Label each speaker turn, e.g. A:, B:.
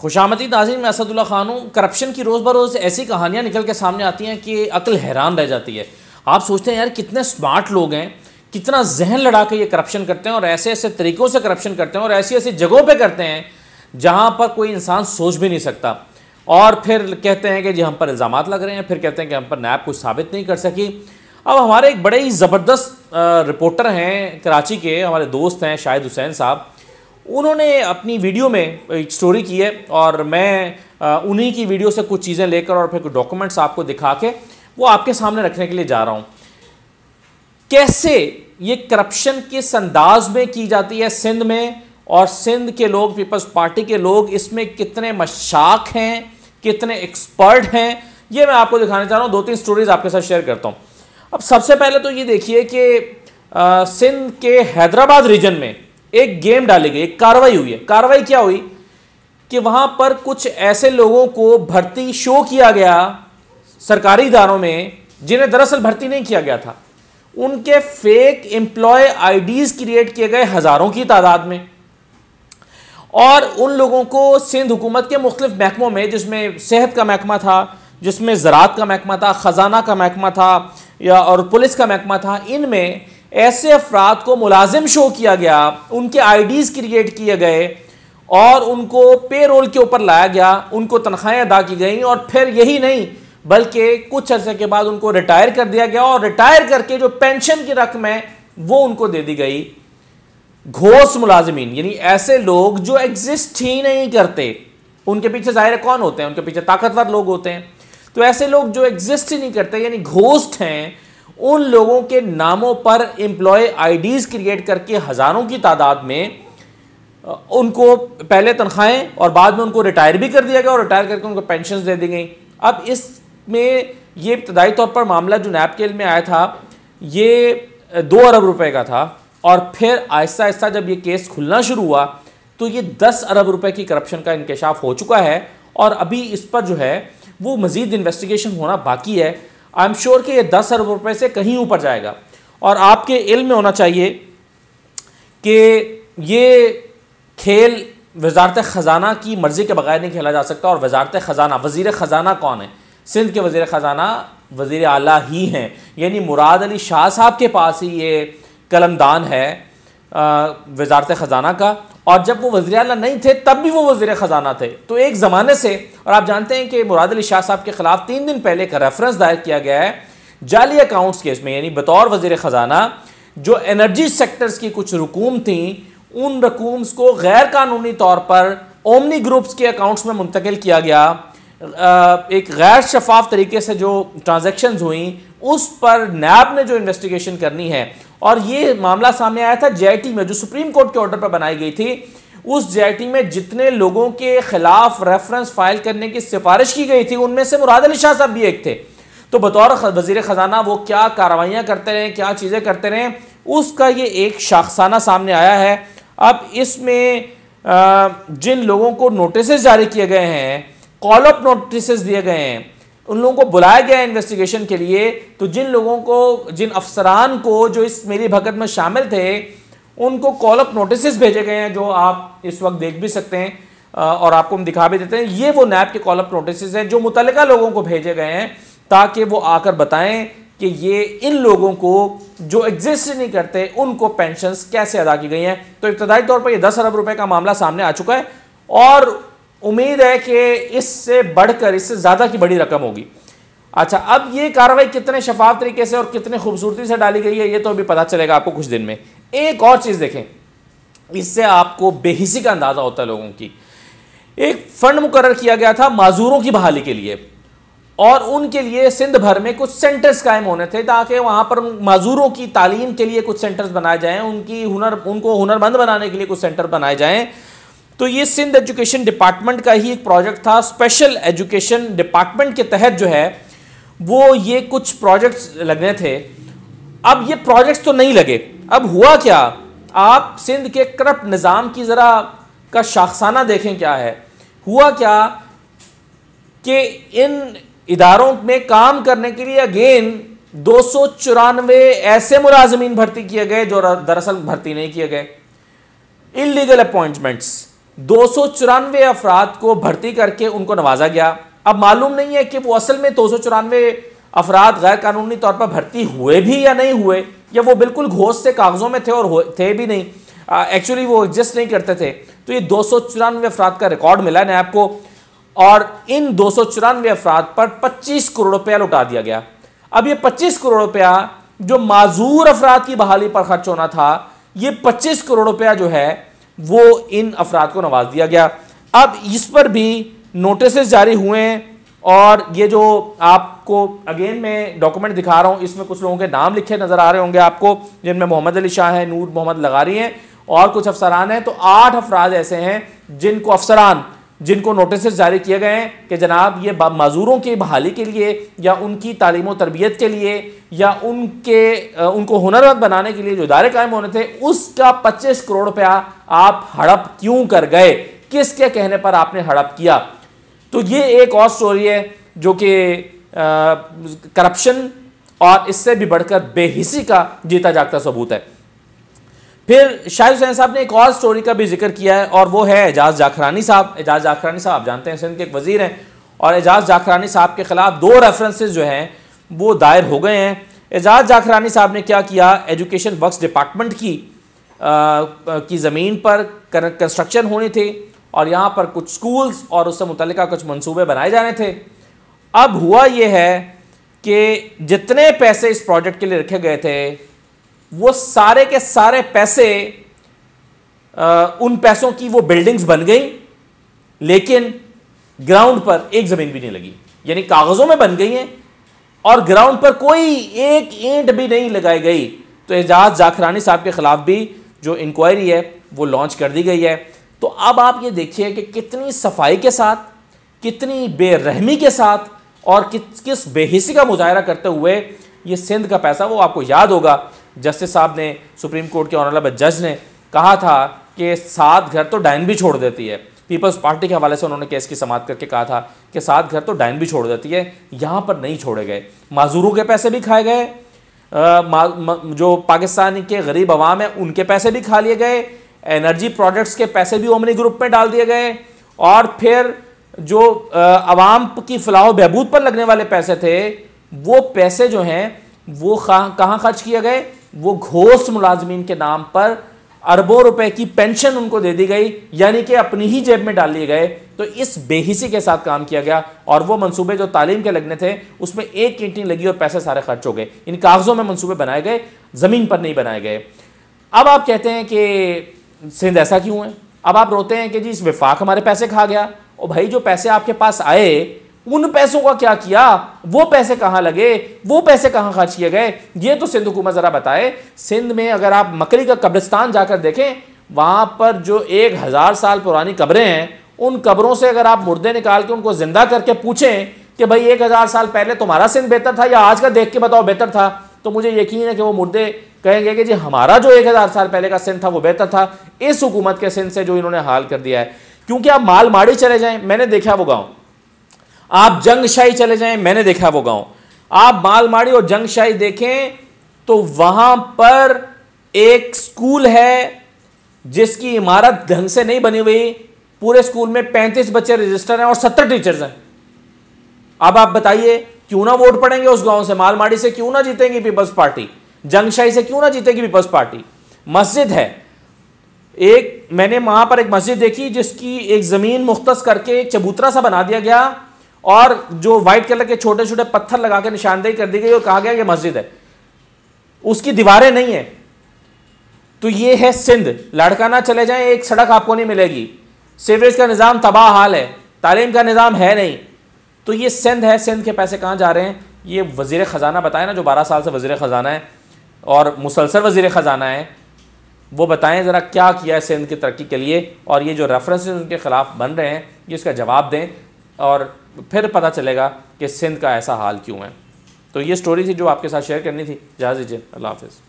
A: खुशामदी नाजिन में असदुल्ला खान हूँ करप्शन की रोज़ बरोज़ ऐसी कहानियाँ निकल के सामने आती हैं कि अकल हैरान रह जाती है आप सोचते हैं यार कितने स्मार्ट लोग हैं कितना जहन लड़ा के ये करप्शन करते हैं और ऐसे ऐसे तरीक़ों से करप्शन करते हैं और ऐसी ऐसी जगहों पर करते हैं जहाँ पर कोई इंसान सोच भी नहीं सकता और फिर कहते हैं कि जी हम पर इल्ज़ाम लग रहे हैं फिर कहते हैं कि हम पर नैब कुछ साबित नहीं कर सकी अब हमारे एक बड़े ही ज़बरदस्त रिपोर्टर हैं कराची के हमारे दोस्त हैं शाहिद हुसैन साहब उन्होंने अपनी वीडियो में एक स्टोरी की है और मैं उन्हीं की वीडियो से कुछ चीज़ें लेकर और फिर कुछ डॉक्यूमेंट्स आपको दिखा के वो आपके सामने रखने के लिए जा रहा हूँ कैसे ये करप्शन किस अंदाज में की जाती है सिंध में और सिंध के लोग पीपल्स पार्टी के लोग इसमें कितने मशाक हैं कितने एक्सपर्ट हैं ये मैं आपको दिखाने चाह रहा हूँ दो तीन स्टोरीज आपके साथ शेयर करता हूँ अब सबसे पहले तो ये देखिए कि सिंध के हैदराबाद रीजन में एक गेम डाली गई एक कार्रवाई हुई है कार्रवाई क्या हुई कि वहां पर कुछ ऐसे लोगों को भर्ती शो किया गया सरकारी इधारों में जिन्हें दरअसल भर्ती नहीं किया गया था उनके फेक एम्प्लॉय आईडीज क्रिएट किए गए हजारों की तादाद में और उन लोगों को सिंध हुकूमत के मुख्तफ महकमों में जिसमें सेहत का महकमा था जिसमें ज़रात का महकमा था ख़जाना का महकमा था या और पुलिस का महकमा था इनमें ऐसे अफराद को मुलाजिम शो किया गया उनके आईडीज़ क्रिएट किए गए और उनको पे रोल के ऊपर लाया गया उनको तनख्वाहें अदा की गई और फिर यही नहीं बल्कि कुछ अर्से के बाद उनको रिटायर कर दिया गया और रिटायर करके जो पेंशन की रकम है वो उनको दे दी गई घोष मुलाजमीन यानी ऐसे लोग जो एग्जिस्ट ही नहीं करते उनके पीछे जाहिर कौन होते हैं उनके पीछे ताकतवर लोग होते हैं तो ऐसे लोग जो एग्जिस्ट ही नहीं करते यानी घोष्ट हैं उन लोगों के नामों पर एम्प्लॉय आईडीज़ क्रिएट करके हज़ारों की तादाद में उनको पहले तनख्वाहें और बाद में उनको रिटायर भी कर दिया गया और रिटायर करके उनको पेंशन दे दी गई अब इसमें ये इब्तदाई तौर पर मामला जो नैब केल में आया था ये दो अरब रुपए का था और फिर आहिस्ता आहिस्ता जब ये केस खुलना शुरू हुआ तो ये दस अरब रुपए की करप्शन का इंकशाफ हो चुका है और अभी इस पर जो है वो मज़ीद इन्वेस्टिगेशन होना बाकी है आई एम श्योर कि ये दस अरब रुपए से कहीं ऊपर जाएगा और आपके इल्म में होना चाहिए कि ये खेल वजारत ख़जाना की मर्ज़ी के बगैर नहीं खेला जा सकता और वजारत ख़जाना वज़ी ख़जाना कौन है सिंध के वज़ी ख़जाना वज़ी अली ही हैं यानी मुराद अली शाह साहब के पास ही ये कलमदान है वजारत ख़जाना का और जब वो वजी अल नहीं थे तब भी वो वजीर ख़जाना थे तो एक ज़माने से और आप जानते हैं कि मुराद अली शाह साहब के ख़िलाफ़ तीन दिन पहले का रेफरेंस दायर किया गया है जाली अकाउंट्स केस में यानी बतौर वजीर ख़जाना जो एनर्जी सेक्टर्स की कुछ रकूम थी उन रकूम्स को गैर कानूनी तौर पर ओमनी ग्रुप्स के अकाउंट्स में मुंतकिल किया गया एक गैर शफाफ तरीके से जो ट्रांजेक्शन हुई उस पर नैब ने जो इन्वेस्टिगेशन करनी है और ये मामला सामने आया था जेआईटी में जो सुप्रीम कोर्ट के ऑर्डर पर बनाई गई थी उस जेआईटी में जितने लोगों के खिलाफ रेफरेंस फाइल करने की सिफारिश की गई थी उनमें से मुराद अली शाह साहब भी एक थे तो बतौर वजीर ख़जाना वो क्या कार्रवाइयाँ करते रहे क्या चीज़ें करते रहे उसका ये एक शाखसाना सामने आया है अब इसमें जिन लोगों को नोटिस जारी किए गए हैं कॉल अप नोटिस दिए गए हैं उन लोगों को बुलाया गया है इन्वेस्टिगेशन के लिए तो जिन लोगों को जिन अफसरान को जो इस मेरी भगत में शामिल थे उनको कॉल अप नोटिस भेजे गए हैं जो आप इस वक्त देख भी सकते हैं और आपको हम दिखा भी देते हैं ये वो नैब के कॉल अप नोटिस हैं जो मुतल लोगों को भेजे गए हैं ताकि वो आकर बताएं कि ये इन लोगों को जो एग्जिस्ट नहीं करते उनको पेंशन कैसे अदा की गई हैं तो इब्तदाई तौर पर यह दस अरब रुपए का मामला सामने आ चुका है और उम्मीद है कि इससे बढ़कर इससे ज़्यादा की बड़ी रकम होगी अच्छा अब ये कार्रवाई कितने शफाफ तरीके से और कितने खूबसूरती से डाली गई है ये तो अभी पता चलेगा आपको कुछ दिन में एक और चीज़ देखें इससे आपको बेहिसी का अंदाज़ा होता है लोगों की एक फंड मुकर किया गया था माजूरों की बहाली के लिए और उनके लिए सिंध भर में कुछ सेंटर्स कायम होने थे ताकि वहाँ पर माजूरों की तालीम के लिए कुछ सेंटर्स बनाए जाएं उनकी हुनर उनको हुनरमंद बनाने के लिए कुछ सेंटर बनाए जाएं तो ये सिंध एजुकेशन डिपार्टमेंट का ही एक प्रोजेक्ट था स्पेशल एजुकेशन डिपार्टमेंट के तहत जो है वो ये कुछ प्रोजेक्ट्स लगने थे अब ये प्रोजेक्ट्स तो नहीं लगे अब हुआ क्या आप सिंध के करप्ट निज़ाम की ज़रा का शाखसाना देखें क्या है हुआ क्या कि इन इदारों में काम करने के लिए अगेन दो ऐसे मुलाजमीन भर्ती किए गए जो दरअसल भर्ती नहीं किए गए इलीगल अपॉइंटमेंट्स दो सौ चौरानवे अफराद को भर्ती करके उनको नवाजा गया अब मालूम नहीं है कि वो असल में दो सौ चौरानवे अफराद गैर कानूनी तौर पर भर्ती हुए भी या नहीं हुए या वो बिल्कुल घोष से कागज़ों में थे और थे भी नहीं एक्चुअली वो एग्जिस्ट नहीं करते थे तो ये दो सौ चौरानवे अफराद का रिकॉर्ड मिला है नैब को और इन दो सौ चौरानवे अफराद पर पच्चीस करोड़ रुपया लुटा दिया गया अब ये पच्चीस करोड़ रुपया जो माजूर अफराद की बहाली पर खर्च होना था ये पच्चीस करोड़ रुपया जो है वो इन अफराद को नवाज दिया गया अब इस पर भी नोटिस जारी हुए हैं और ये जो आपको अगेन मैं डॉक्यूमेंट दिखा रहा हूँ इसमें कुछ लोगों के नाम लिखे नज़र आ रहे होंगे आपको जिनमें मोहम्मद अली शाह हैं नूर मोहम्मद लगारी हैं और कुछ अफसरान हैं तो आठ अफराद ऐसे हैं जिनको अफसरान जिनको नोटिस जारी किए गए हैं कि जनाब ये मज़ूरों की बहाली के लिए या उनकी तालीम तरबियत के लिए या उनके उनको हुनरमंद बनाने के लिए जो इदारे कायम होने थे उसका पच्चीस करोड़ रुपया आप हड़प क्यों कर गए किसके कहने पर आपने हड़प किया तो ये एक और स्टोरी है जो कि करप्शन और इससे भी बढ़कर बेहिसी का जीता जागता सबूत है फिर शाह हुसैन साहब ने एक और स्टोरी का भी जिक्र किया है और वो है एजाज जाखरानी साहब एजाज जाखरानी साहब आप जानते हैं सिंध के एक वजीर हैं और एजाज जाखरानी साहब के ख़िलाफ़ दो रेफरेंसेज जो हैं वो दायर हो गए हैं एजाज जाखरानी साहब ने क्या किया एजुकेशन वर्क्स डिपार्टमेंट की आ, की ज़मीन पर कंस्ट्रक्शन होने थे और यहाँ पर कुछ स्कूल्स और उससे मुतल कुछ मनसूबे बनाए जाने थे अब हुआ ये है कि जितने पैसे इस प्रोजेक्ट के लिए रखे गए थे वो सारे के सारे पैसे आ, उन पैसों की वो बिल्डिंग्स बन गई लेकिन ग्राउंड पर एक ज़मीन भी नहीं लगी यानी कागज़ों में बन गई हैं और ग्राउंड पर कोई एक ईंट भी नहीं लगाई गई तो एजाज जाखरानी साहब के ख़िलाफ़ भी जो इंक्वायरी है वो लॉन्च कर दी गई है तो अब आप ये देखिए कि कितनी सफाई के साथ कितनी बेरहमी के साथ और किस किस बेहिसी का मुजाहरा करते हुए ये सिंध का पैसा वो आपको याद होगा जस्टिस साहब ने सुप्रीम कोर्ट के ऑनरेबल जज ने कहा था कि सात घर तो डायन भी छोड़ देती है पीपल्स पार्टी के हवाले से उन्होंने केस की समाप्त करके कहा था कि सात घर तो डायन भी छोड़ देती है यहाँ पर नहीं छोड़े गए माजूरों के पैसे भी खाए गए जो पाकिस्तान के गरीब अवाम है उनके पैसे भी खा लिए गए एनर्जी प्रोडक्ट्स के पैसे भी ओमनी ग्रुप में डाल दिए गए और फिर जो आवाम की फलाह बहबूद पर लगने वाले पैसे थे वो पैसे जो हैं वो कहाँ खर्च किए गए वो घोष्ट मुलाजमीन के नाम पर अरबों रुपए की पेंशन उनको दे दी गई यानी कि अपनी ही जेब में डाल लिए गए तो इस बेहिसी के साथ काम किया गया और वो मंसूबे जो तालीम के लगने थे उसमें एक कैंटीन लगी और पैसे सारे खर्च हो गए इन कागज़ों में मंसूबे बनाए गए ज़मीन पर नहीं बनाए गए अब आप कहते हैं कि सिंध ऐसा क्यों है अब आप रोते हैं कि जी इस विफाक हमारे पैसे खा गया और भाई जो पैसे आपके पास आए उन पैसों का क्या किया वो पैसे कहाँ लगे वो पैसे कहाँ खर्च किए गए ये तो सिंध हुकूमत ज़रा बताए सिंध में अगर आप मकरी का कब्रिस्तान जाकर देखें वहाँ पर जो एक हज़ार साल पुरानी कब्रें हैं उन कब्रों से अगर आप मुर्दे निकाल के उनको ज़िंदा करके पूछें कि भाई एक हज़ार साल पहले तुम्हारा सिंध बेहतर था या आज का देख के बताओ बेहतर था तो मुझे यकीन है कि वो मुर्दे कहेंगे कि जी हमारा जो एक हज़ार साल पहले का सिंध था वो बेहतर था इस हुकूमत के सिंध से जो इन्होंने हाल कर दिया है क्योंकि आप माल माड़ी चले जाएँ मैंने देखा वो गाँव आप जंगशाही चले जाएं मैंने देखा वो गांव आप मालमाड़ी और जंगशाही देखें तो वहां पर एक स्कूल है जिसकी इमारत ढंग से नहीं बनी हुई पूरे स्कूल में पैंतीस बच्चे रजिस्टर हैं और सत्तर टीचर्स हैं अब आप बताइए क्यों ना वोट पड़ेंगे उस गांव से मालमाड़ी से क्यों ना जीतेंगी पीपल्स पार्टी जंगशाही से क्यों ना जीतेगी पीपल्स पार्टी मस्जिद है एक मैंने वहां पर एक मस्जिद देखी जिसकी एक ज़मीन मुख्त करके एक चबूतरा सा बना दिया गया और जो व्हाइट कलर के छोटे छोटे पत्थर लगा के निशानदेही कर दी गई और कहा गया ये मस्जिद है उसकी दीवारें नहीं है तो ये है सिंध लड़का ना चले जाए एक सड़क आपको नहीं मिलेगी सीवरेज का निज़ाम तबाह हाल है तालीम का निज़ाम है नहीं तो ये सिंध है सिंध के पैसे कहाँ जा रहे हैं ये वजीर ख़जाना बताएं ना जो बारह साल से वजीर ख़जाना है और मुसलसल वजीर ख़जाना है वो बताएं ज़रा क्या किया है सिंध की तरक्की के लिए और ये जो रेफरेंसेज उनके ख़िलाफ़ बन रहे हैं ये इसका जवाब दें और फिर पता चलेगा कि सिंध का ऐसा हाल क्यों है तो ये स्टोरी थी जो आपके साथ शेयर करनी थी जहाज़ दीजिए अल्लाह हाफिज़